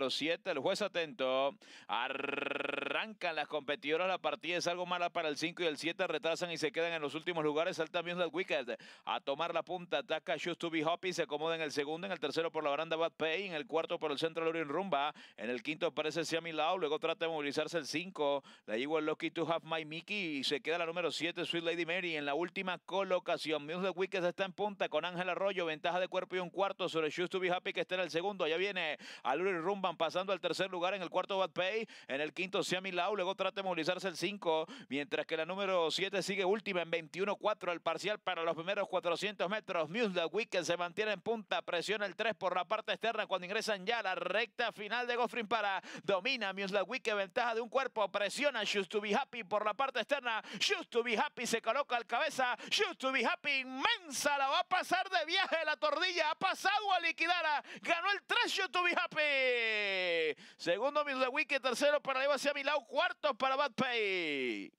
número 7. El juez atento. Arrancan las competidoras. La partida es algo mala para el 5 y el 7. Retrasan y se quedan en los últimos lugares. salta bien Wicked A tomar la punta. Ataca Shoes to be happy, Se acomoda en el segundo. En el tercero por la baranda Bad Pay. En el cuarto por el centro Lurin Rumba. En el quinto aparece Siami Lau. Luego trata de movilizarse el 5. La igual Lucky to Have My Mickey. Y se queda la número 7. Sweet Lady Mary. En la última colocación. Music Wicked está en punta con Ángel Arroyo. Ventaja de cuerpo y un cuarto sobre Shoes to be Happy que está en el segundo. Allá viene Aluri Rumba pasando al tercer lugar en el cuarto Bad Pay, en el quinto Siami Lau, luego trata de movilizarse el 5, mientras que la número 7 sigue última en 21-4 al parcial para los primeros 400 metros. Musla Weekend se mantiene en punta, presiona el 3 por la parte externa cuando ingresan ya la recta final de Goffrin para domina Musla Weekend, ventaja de un cuerpo, presiona Just to be happy por la parte externa, Just to be happy se coloca al cabeza, Just to be happy inmensa, la va a pasar de viaje la tordilla, ha pasado a liquidar, ganó el 3 Just to be happy. Segundo, wiki Tercero, para Eva hacia Milau. Cuarto, para Bad Pay.